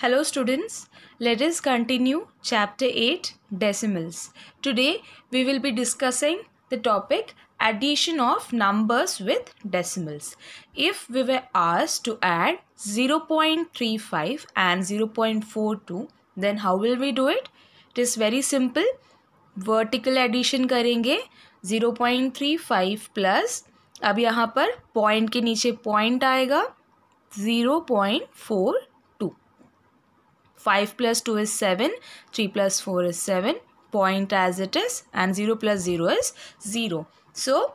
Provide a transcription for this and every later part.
Hello students, let us continue chapter 8 decimals. Today we will be discussing the topic addition of numbers with decimals. If we were asked to add 0.35 and 0.42 then how will we do it? It is very simple. Vertical addition करेंगे 0.35 plus अब यहाँ पर point के नीचे point आएगा 0.42 5 plus 2 is 7, 3 plus 4 is 7, point as it is and 0 plus 0 is 0. So,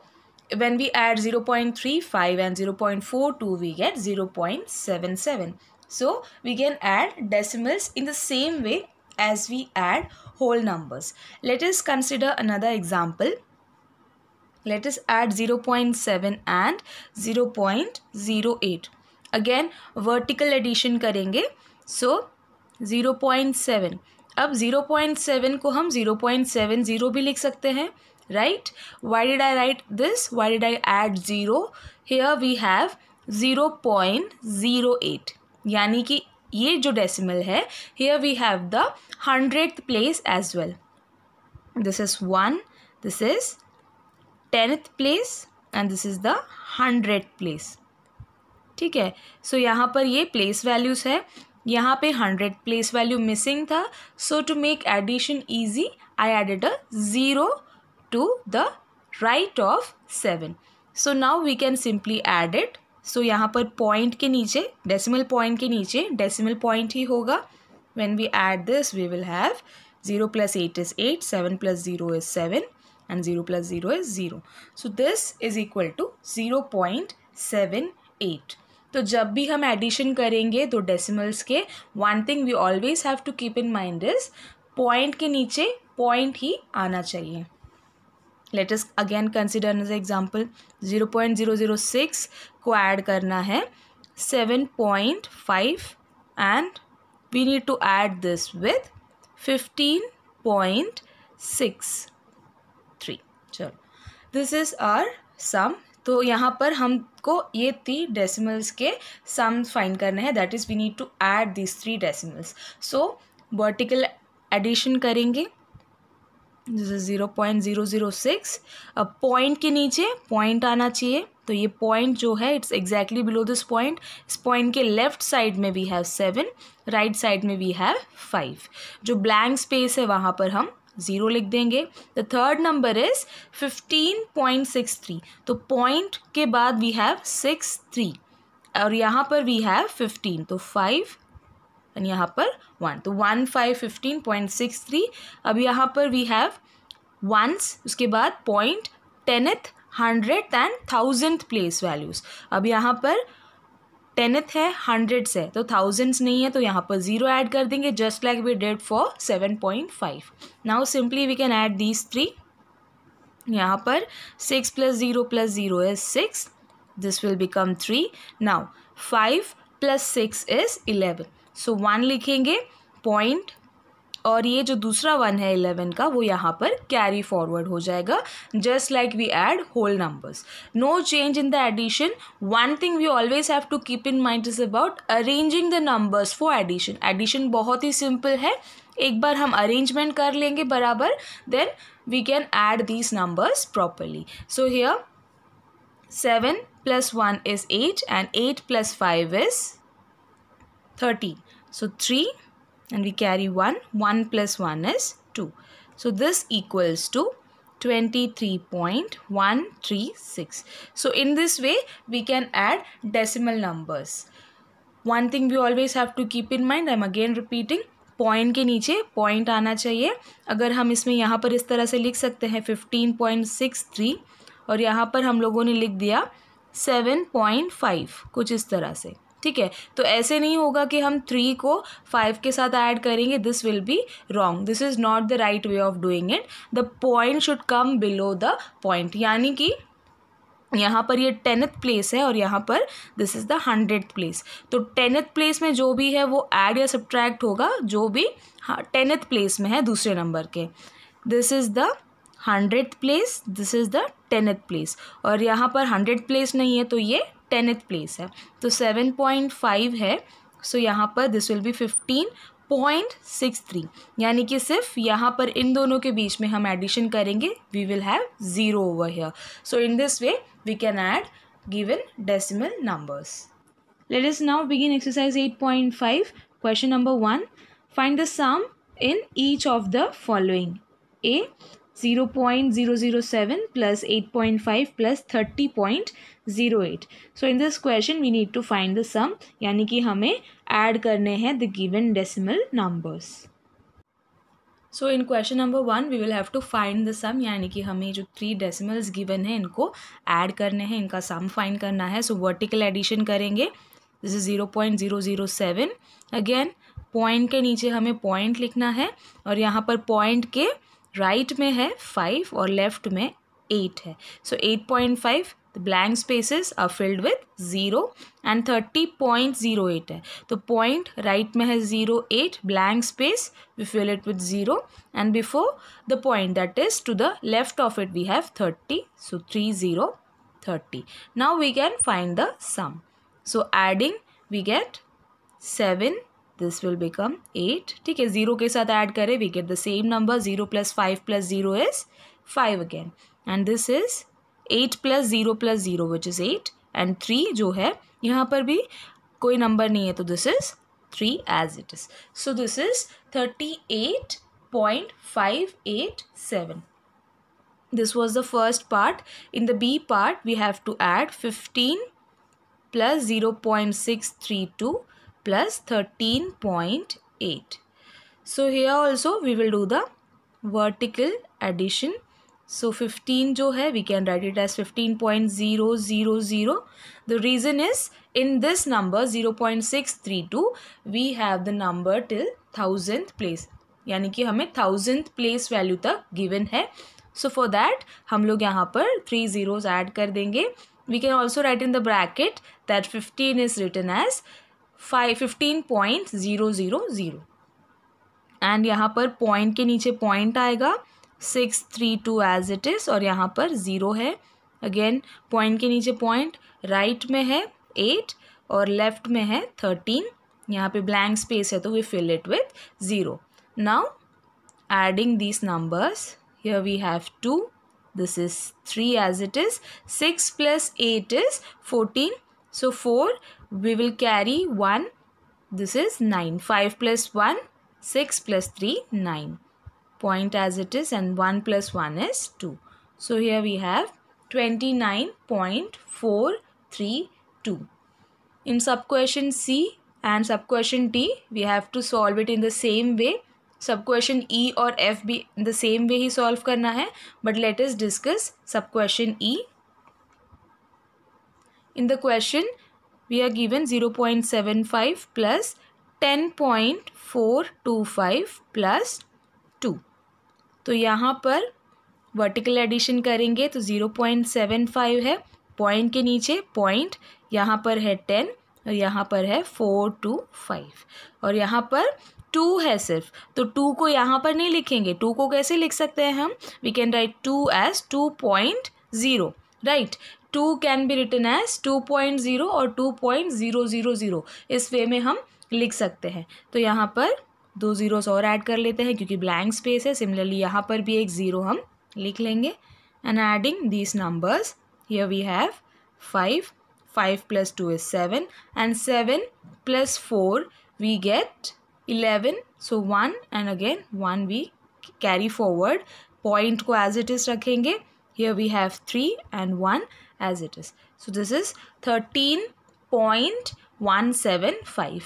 when we add 0 0.35 and 0 0.42 we get 0 0.77. So, we can add decimals in the same way as we add whole numbers. Let us consider another example. Let us add 0 0.7 and 0 0.08. Again, vertical addition karenge. So, zero point seven अब zero point seven को हम zero point seven zero भी लिख सकते हैं right why did I write this why did I add zero here we have zero point zero eight यानी कि ये जो डेसिमल है here we have the hundred place as well this is one this is tenth place and this is the hundred place ठीक है सो so, यहाँ पर ये प्लेस वैल्यूज़ है यहाँ पे हंड्रेड प्लेस वैल्यू मिसिंग था so to make addition easy I added a zero to the right of seven so now we can simply add it so यहाँ पर पॉइंट के नीचे डेसिमल पॉइंट के नीचे डेसिमल पॉइंट ही होगा we add this we will have zero plus eight is eight seven plus zero is seven and zero plus zero is zero so this is equal to zero point seven eight तो जब भी हम addition करेंगे दो decimals के one thing we always have to keep in mind is point के नीचे point ही आना चाहिए let us again consider as example zero point zero zero six को ऐड करना है seven point five and we need to add this with fifteen point six three चलो this is our sum तो यहाँ पर हमको ये थ्री डेसिमल्स के सम फाइंड करने हैं that is we need to add this three decimals so vertical addition करेंगे जैसे zero point zero zero six अब पॉइंट के नीचे पॉइंट आना चाहिए तो ये पॉइंट जो है it's exactly below this point इस पॉइंट के लेफ्ट साइड में we have seven right side में वी हैव फाइव जो ब्लैंक स्पेस है वहाँ पर हम ज़ीरो लिख देंगे the third number is fifteen point six three तो पॉइंट के बाद वी हैव सिक्स थ्री और यहाँ पर वी हैव फिफ्टीन तो फाइव एंड यहाँ पर वन तो one five fifteen point six three अब यहाँ पर वी हैव वंस उसके बाद point tenth hundred and thousand place values अब यहाँ पर टेनथ है हंड्रेड्स है तो थाउजेंड्स नहीं है तो यहाँ पर जीरो ऐड कर देंगे just like we did for seven point five now simply we can add these three यहाँ पर six plus zero plus zero is six this will become three now five plus six is eleven so one लिखेंगे point और ये जो दूसरा one है eleven का वो यहाँ पर कैरी फॉरवर्ड हो जाएगा just like we add whole numbers no change in the addition one thing we always have to keep in mind is about arranging the numbers for addition addition बहुत ही simple है एक बार हम arrangement कर लेंगे बराबर then we can add these numbers properly so here seven plus one is eight and eight plus five is thirteen so three and we carry 1. 1 plus 1 is 2. So this equals to 23.136. So in this way we can add decimal numbers. One thing we always have to keep in mind, i'm again repeating, point के नीचे point आना चाहिए अगर हम इसमें यहाँ पर इस तरह से लिख सकते हैं फिफ्टीन पॉइंट सिक्स थ्री और यहाँ पर हम लोगों ने लिख दिया सेवन पॉइंट फाइव कुछ इस तरह से ठीक है तो ऐसे नहीं होगा कि हम थ्री को फाइव के साथ ऐड करेंगे this will be wrong this is not the right way of doing it the point should come below the point यानी कि यहाँ पर ये टेंथ प्लेस है और यहाँ पर this is the hundred place तो टेंथ प्लेस में जो भी है वो ऐड या सब्ट्रैक्ट होगा जो भी टेंथ हाँ, प्लेस में है दूसरे नंबर के this is the hundred place this is the tenth place और यहाँ पर हंड्रेड प्लेस नहीं है तो ये टेनथ प्लेस है तो सेवन पॉइंट फाइव है सो so यहाँ पर this will be fifteen point six three यानी कि सिर्फ यहाँ पर इन दोनों के बीच में हम एडिशन करेंगे we will have zero over here so in this way we can add given decimal numbers let number one find the sum in each of the following a zero point zero zero seven plus eight 0.007 five 8.5 thirty point zero eight so in this question we need to find the sum यानी कि हमें add करने हैं the given decimal numbers so in question number one we will have to find the sum यानी कि हमें जो three decimals given है इनको ऐड करने हैं इनका सम फाइंड करना है सो वर्टिकल एडिशन करेंगे जैसे zero point zero zero seven again point के नीचे हमें पॉइंट लिखना है और यहाँ पर पॉइंट के राइट right में है फाइव और लेफ्ट में एट है so eight point five The blank spaces are filled with 0 and 30.08 The point right में है 08 blank space we fill it with 0 and before the point that is to the left of it we have 30 so 3 0 30. Now we can find the sum. So adding we get 7 this will become 8 Okay, 0 ke साथ add kare we get the same number 0 plus 5 plus 0 is 5 again and this is eight plus zero plus zero which is eight and three जो है यहाँ पर भी कोई number नहीं है तो this is three as it is so this is thirty eight point five eight seven this was the first part in the b part we have to add 15 plus 0 13.8 so here also we will do the vertical addition so fifteen जो है we can write it as fifteen point zero zero zero the reason is in this number zero point six three two we have the number till thousandth place यानी कि हमें thousandth place value तक given है so for that हम लोग यहाँ पर three zeros add कर देंगे we can also write in the bracket that fifteen is written as five fifteen point zero zero zero and यहाँ पर पॉइंट के नीचे पॉइंट आएगा six three two as it is और यहाँ पर ज़ीरो है अगेन पॉइंट के नीचे पॉइंट राइट में है एट और लेफ्ट में है थर्टीन यहाँ पे ब्लैंक स्पेस है तो we fill it with zero now adding these numbers here we have two this is three as it is six plus eight is fourteen so four we will carry one this is nine five plus one six plus three nine point as it is and 1 plus 1 is 2. So here we have 29.432. In subquestion C and subquestion D, we have to solve it in the same way. Subquestion E or F in the same way he solve करना है. But let us discuss subquestion E. In the question, we are given 0.75 plus 10.425 plus तो यहाँ पर vertical addition करेंगे तो zero point seven five है point के नीचे पॉइंट यहाँ पर है टेन और यहाँ पर है फोर टू फाइव और यहाँ पर टू है सिर्फ तो टू को यहाँ पर नहीं लिखेंगे टू को कैसे लिख सकते हैं हम we can write two as two point zero right two can be written as two point zero और two point zero zero zero इस वे में हम लिख सकते हैं तो यहाँ पर दो जीरोस और ऐड कर लेते हैं क्योंकि ब्लैंक स्पेस है सिमिलरली यहाँ पर भी एक ज़ीरो हम लिख लेंगे and adding this numbers here we have five five plus two is seven and seven plus four we get eleven so one and again one we carry forward point को as it is रखेंगे here we have three and one as it is so this is thirteen point one seven five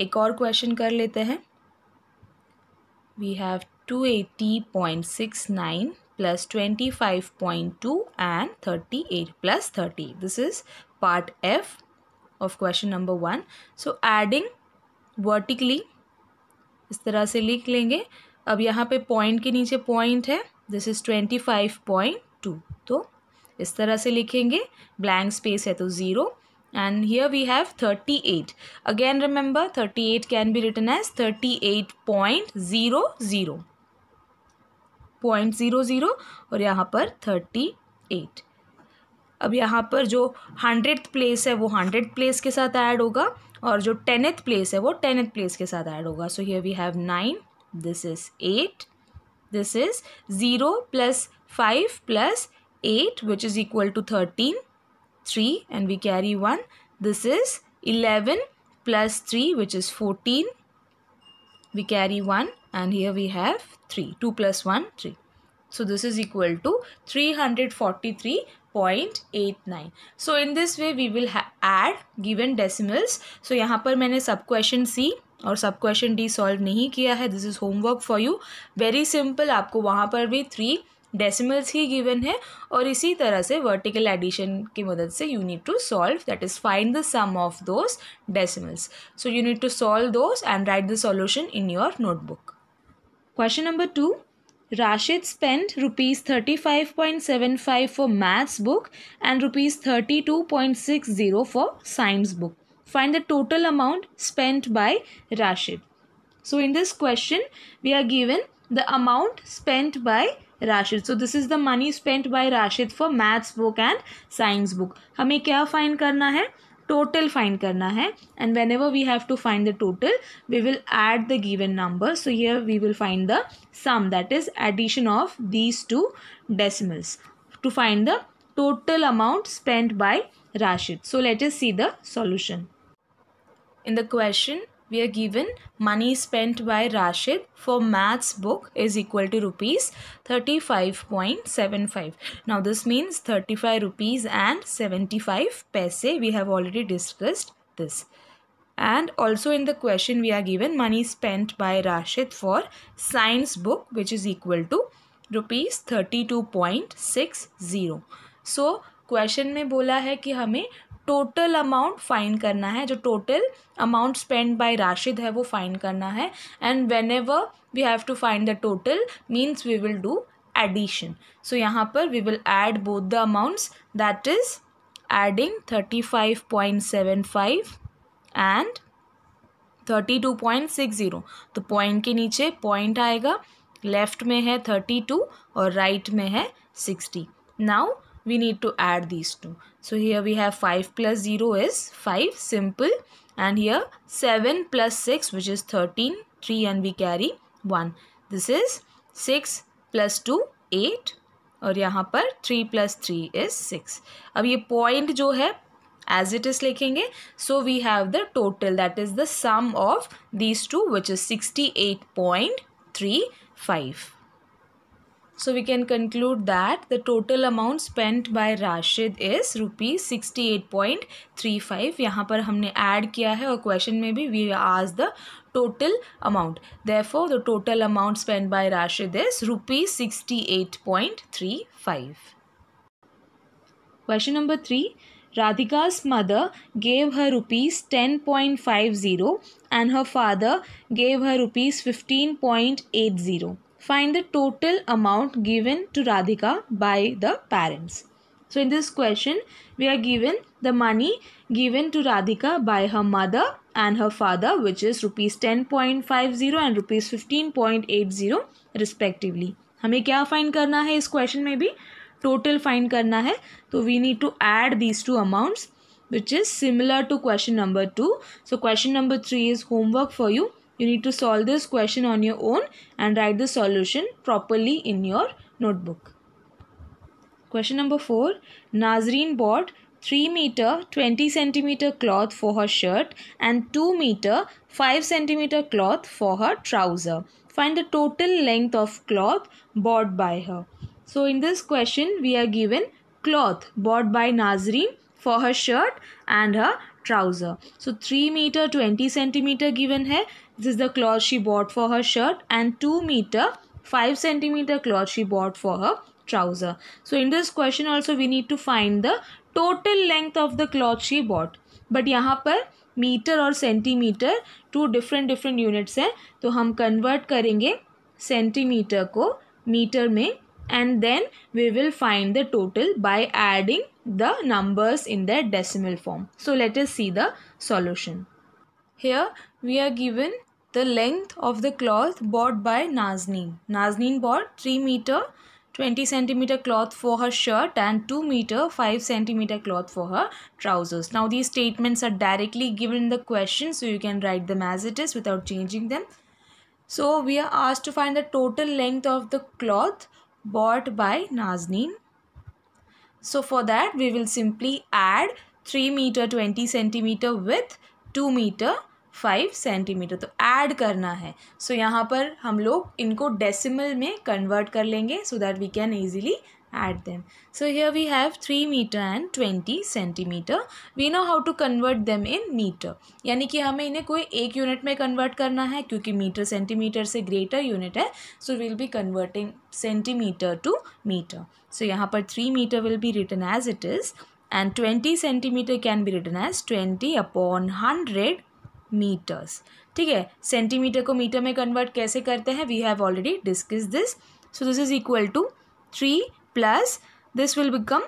एक और question कर लेते हैं we have 280.69 plus 25.2 and 38 plus 30. This is part F of question number 1. So adding vertically is tarah se likh lenge. Ab yahan pe point ke niche point hai. This is 25.2. To is tarah se likhenge. Blank space hai to space and here we have 38 again remember 38 can be written as 38.00 point zero zero और यहाँ पर thirty eight अब यहाँ पर जो hundred place है वो hundred place के साथ ऐड होगा और जो टेनथ प्लेस है वो टेनथ प्लेस के साथ ऐड होगा so here we have nine this is eight this is zero plus five plus eight which is equal to thirteen 3 and we carry 1. This is 11 plus 3 which is 14. We carry 1 and here we have 3. 2 plus 1, 3. So this is equal to 343.89. So in this way we will add given decimals. So यहाँ पर मैंने सब question sub-question सब question D solve नहीं किया है this is homework for you very simple आपको वहाँ पर डेसिमल्स ही गिवन है और इसी तरह से वर्टिकल एडिशन की मदद से you need to solve that is find the sum of those decimals so you need to solve those and write the solution in your notebook question number two Rashid spend rupees thirty five point seven five for maths book and rupees thirty two point six zero for science book find the total amount spend by Rashid so in this question we are given the amount spend by Rashid so this is the money spent by Rashid for maths book and science book हमें क्या find करना है total find करना है and when we have to find the total we will add the given number so ये we will find the sum that is addition of these two decimals to find the total amount spent by Rashid so let is see the solution. In the question, we are given money spent by Rashid for maths book is equal to rupees 35.75. Now this means 35 rupees and 75 paise. We have already discussed this. And also in the question we are given money spent by Rashid for science book which is equal to rupees 32.60. So question में बोला है कि हमें total amount fine करना है जो total amount spend by Rashid है वो फाइन करना है and when we have to find the total means we will do addition so यहाँ पर we will add both the amounts that is adding thirty five point seven five and thirty two point six zero तो point के नीचे point आएगा left में है thirty two और right right में है sixty now we need to add these two. So here we have 5 plus 0 is 5 simple and here 7 plus 6 which is 13 3 and we carry 1. This is 6 plus 2 8 और यहाँ पर 3 plus 3 is 6. अब ये point जो है as it is लिखेंगे so we have the total that is the sum of these two which is 68.35. So we can conclude that the total amount spent by Rashid is rupees sixty eight point यहाँ पर हमने add किया है और question में भी we asked the total amount. Therefore, the total amount spent by Rashid is rupees sixty eight point three five. Question number three. Radhika's mother gave her rupees 10.50 and her father gave her rupees 15.80. Find the total amount given to Radhika by the parents. So in this question, we are given the money given to Radhika by her mother and her father which is rupees 10.50 and rupees 15.80 respectively. हमें क्या find करना है इस question में भी total find करना है तो we need to add these two amounts, which is similar to question number 2. So question number 3 is homework for you. You need to solve this question on your own and write the solution properly in your notebook. Question number 4. Nazreen bought 3 meter 20 centimeter cloth for her shirt and 2 meter 5 centimeter cloth for her trouser. Find the total length of cloth bought by her. So in this question we are given cloth bought by Nazreen for her shirt and her trouser. So 3 meter 20 centimeter given है this is the cloth she bought for her shirt and 2 meter 5 centimeter cloth she bought for her trouser. So in this question also we need to find the total length of the cloth she bought. But यहाँ meter or centimeter two different different different units हैं तो हम convert करेंगे centimetre and then we will find the total by adding the numbers in their decimal form. So let us see the solution. Here we are given the length of the cloth bought by Nazneen. Nazneen bought 3 meter 20 centimeter cloth for her shirt and 2 meter 5 centimeter cloth for her trousers. Now these statements are directly given in the question so you can write them as it is without changing them. So we are asked to find the total length of the cloth bought by Nazneen. So for that we will simply add 3 meter 20 centimeter with 2 meter five centimetre तो add करना है सो so, यहाँ पर हम लोग इनको decimal में convert कर लेंगे so that we can easily add them so here we have three metre and twenty centimetre we know how to convert them in metre यानी कि हमें इन्हें कोई एक यूनिट में कन्वर्ट करना है क्योंकि मीटर सेंटीमीटर से ग्रेटर यूनिट है so will be converting centimetre to metre so यहाँ पर three metre will be written as it is and twenty centimetre can be written as twenty upon hundred metres ठीक है centimetre को metre में convert कैसे करते हैं we have already discuss this so this is equal to three plus this will become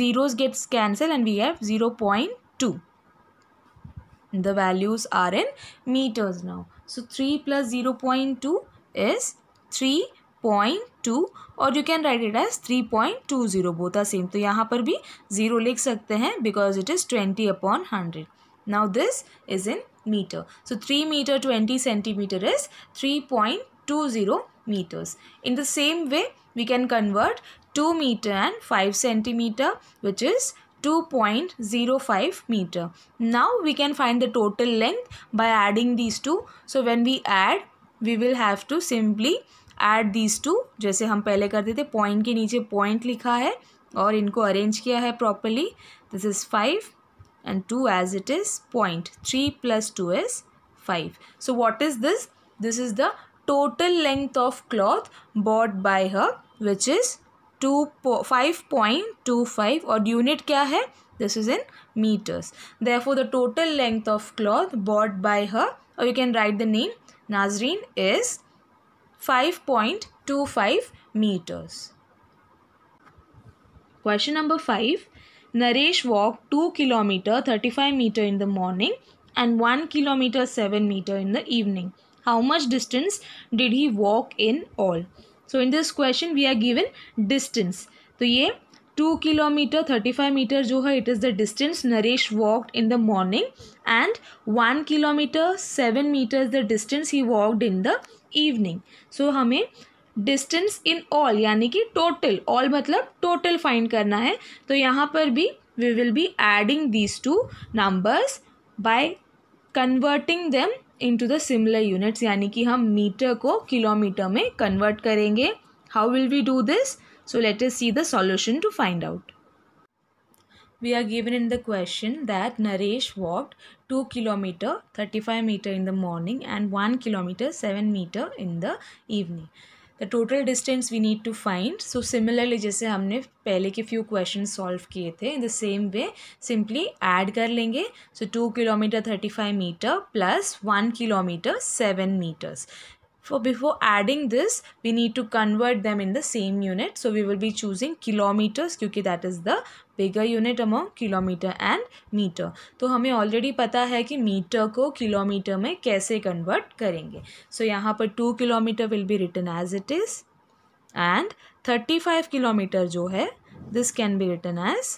zeros gets cancel and we have zero point two the values are in metres now so three plus zero point two is three point two और you can write it as three point two zero both are same तो यहाँ पर भी zero लिख सकते हैं because it is twenty upon hundred now this is in meter. So 3 meter 20 centimeter is 3.20 meters. In the same way, we can convert 2 meter and 5 centimeter which is 2.05 meter. Now we can find the total length by adding these two. So when we add, we will have to simply add these two. जैसे हम पहले करते थे point के नीचे point लिखा है और इनको arrange किया है properly. This is 5 and 2 as it is 0.3 plus 2 is 5. So what is this? This is the total length of cloth bought by her which is 5.25 or unit kya hai? This is in meters. Therefore the total length of cloth bought by her or you can write the name Nazreen is 5.25 meters. Question number 5. Nareesh walked 2 km 35 meter in the morning and 1 km 7 meter in the evening. How much distance did he walk in all? So in this question we are given distance. So yeah, 2 km 35 meter jo hai, it is the distance Nareesh walked in the morning and 1 km 7 meter is the distance he walked in the evening. So hame distance in all यानी कि total all मतलब total find करना है तो यहाँ पर भी we will be adding these two numbers by converting them into the similar units यानी कि हम मीटर को किलोमीटर में कन्वर्ट करेंगे how will we do this so let is see the solution to find out we are given in the question that Naresh walked 2 thirty 35 meter in the morning and 1 kilometre 7 meter in the evening. The total distance we need to find so similarly जैसे हमने पहले के few question solve किए थे in the same way simply add कर लेंगे so two kilometre thirty five metre plus one kilometre seven metres For before adding this, we need to convert them in the same unit. So we will be choosing kilometers kyunki that is the bigger unit among kilometer and meter. to hame already pata hai ki meter ko kilometer mein kaise convert karenge So yahan par 2 kilometer will be written as it is and 35 five jo hai this can be written as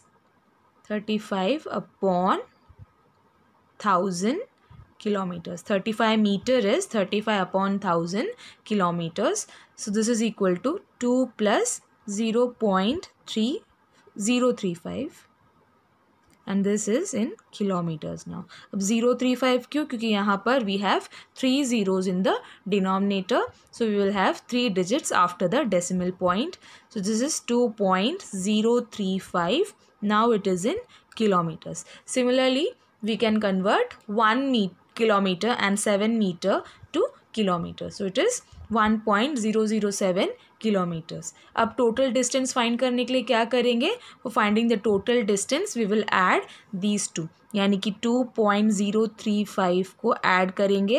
35 upon 1000 kilometers 35 meter is 35 upon 1000 kilometers so this is equal to 2 plus 0 0.3035 and this is in kilometers now Zero three five. 035 क्यों क्योंकि we have three zeros in the denominator so we will have three digits after the decimal point so this is 2.035 now it is in kilometers similarly we can convert 1 meter kilometer and 7 meter to kilometer. So it is 1.007 kilometers. ab total distance find karne ke liye kya karenge For finding the total distance we will add these two. yani ki 2.035 ko add karenge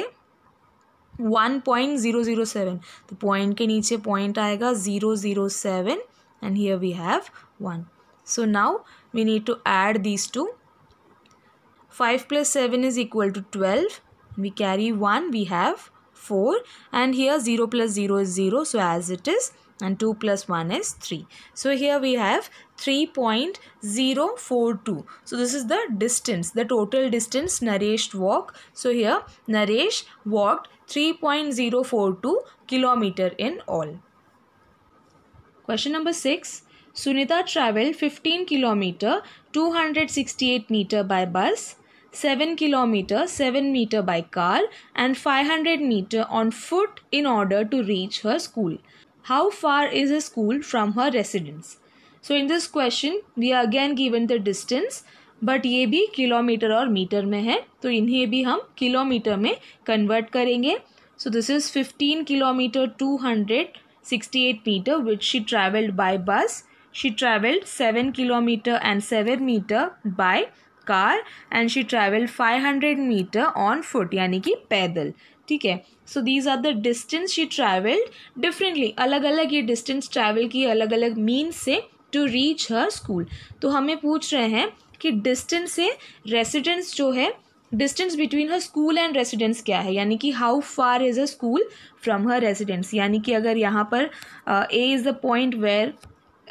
1.007 the point ke niche point aayega 007 and here we have 1. So now we need to add these two. 5 plus 7 is equal to 12. We carry 1, we have 4 and here 0 plus 0 is 0 so as it is and 2 plus 1 is 3. So here we have 3.042. So this is the distance, the total distance Naresh walked. So here Naresh walked 3.042 kilometer in all. Question number 6. Sunita traveled 15 kilometer 268 meter by bus 7 kilometer 7 meter by car and 500 meter on foot in order to reach her school how far is her school from her residence so in this question we are again given the distance but ये भी kilometer or meter में है तो इन्हें भी हम kilometre में convert करेंगे So this is fifteen kilometre two hundred sixty eight hundred which she travelled by bus. she traveled 7 kilometer and 7 meter by car and she travel five hundred metre on foot यानी कि पैदल ठीक है so these are the distance she travelled differently अलग अलग ये distance travel की अलग अलग मीन से टू रीच हर स्कूल तो हमें पूछ रहे हैं कि डिस्टेंस से रेसिडेंस जो है distance between her school and residence क्या है यानी कि how far is a school from her residence यानी कि अगर यहाँ पर A is the point where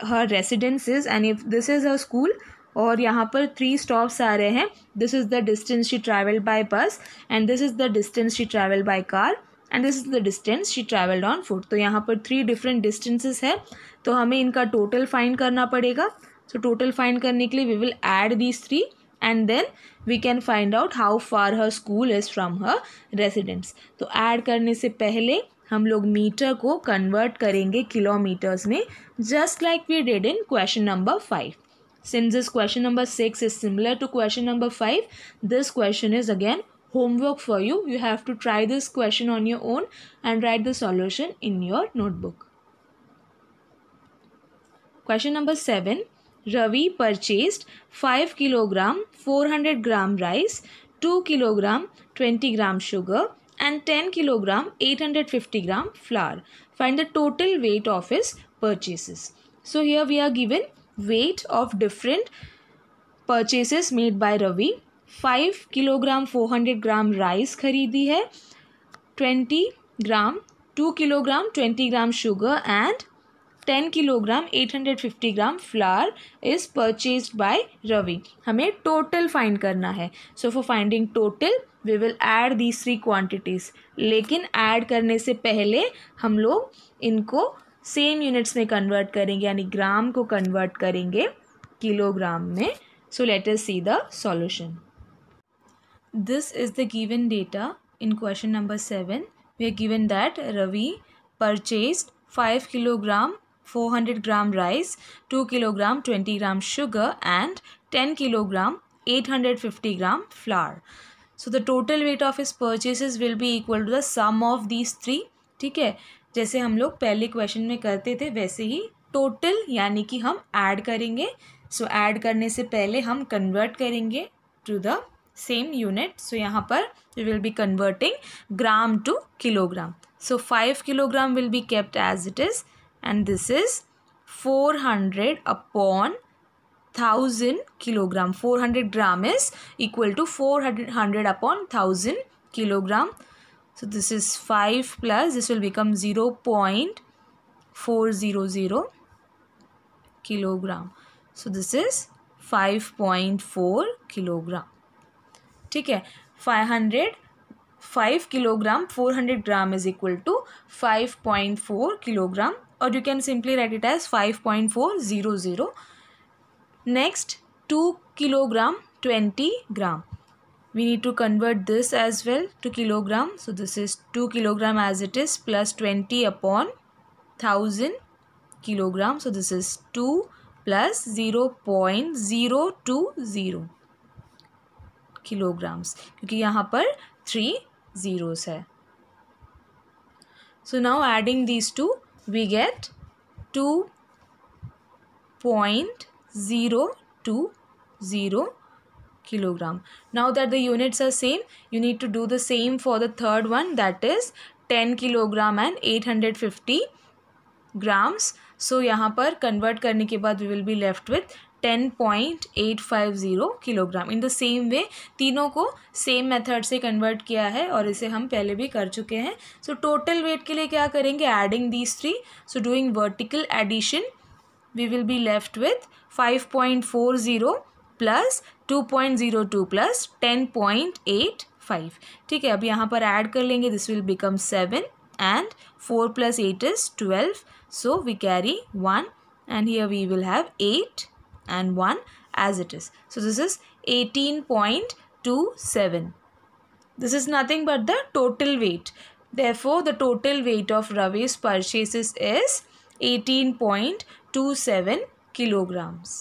her residence is and if this is a school और यहाँ पर थ्री स्टॉप्स आ रहे हैं this is the distance she travelled by bus and this is the distance she travel by car and this is the distance she travelled on foot तो यहाँ पर three different distances है तो हमें इनका टोटल फाइंड करना पड़ेगा so total find करने के लिए we will add these three and then we can find out how far her school is from her residence तो ऐड करने से पहले हम लोग मीटर को कन्वर्ट करेंगे किलोमीटर्स में just like we did in question number five Since this question number 6 is similar to question number 5, this question is again homework for you. You have to try this question on your own and write the solution in your notebook. Question number 7. Ravi purchased 5 kilogram 400 gram rice, 2 kilogram 20 gram sugar and 10 kilogram 850 gram flour. Find the total weight of his purchases. So here we are given weight of different purchases made by Ravi. Five kilogram four hundred gram rice खरीदी है twenty gram to kilogram twenty gram sugar and ten kilogram eight hundred fifty gram flour is purchase by Ravi हमें total find करना है so for finding total we will add these three quantities लेकिन add करने से पहले हम लोग इनको सेम यूनिट्स में कन्वर्ट करेंगे यानी ग्राम को कन्वर्ट करेंगे किलोग्राम में so let us see the solution this is the given data in question number seven we are given that Ravi purchase five kilogram four hundred gram rice two kilogram twenty gram sugar and ten kilogram eight hundred fifty gram flour so the total weight of this purchase will be equal to the sum of these three ठीक है जैसे हम लोग पहले question में करते थे वैसे ही टोटल यानी कि हम ऐड करेंगे सो so, ऐड करने से पहले हम कन्वर्ट करेंगे to the same unit so यहाँ पर we will be converting gram to kilogram so five kilogram will be kept as it is and this is four hundred upon thousand kilogram four hundred gram is equal to four hundred upon thousand kilogram So this is 5 plus this will become 0.400 kilogram. So this is 5.4 kilogram. ठीक है 500 5 kilogram 400 gram is equal to 5.4 kilogram or you can simply write it as 5.400. Next 2 kilogram 20 gram. we need to convert this as well to kilogram so this is 2 kilogram as it is plus 20 upon 1000 kilogram so this is 2 plus 0.020 kilograms kyunki yahan par 3 zeros hai so now adding these two we get 2.020 kilogram. Now that the units are same, you need to do the same for the third one that is 10 kilogram and 850 grams. So यहाँ पर convert करने के बाद we will be left with 10.850 kilogram in the same way तीनों को same method से convert किया है और इसे हम पहले भी कर चुके हैं सो टोटल वेट के लिए क्या करेंगे adding these three so doing vertical addition we will be left with 5.40 plus two point zero two plus ten point eight five ठीक है अब यहाँ पर ऐड कर लेंगे this will become seven and four plus eight is twelve so we carry one and here we will have eight and one as it is so this is eighteen point two seven this is nothing but the total weight therefore the total weight of ravi's purchases is 18.27 kilograms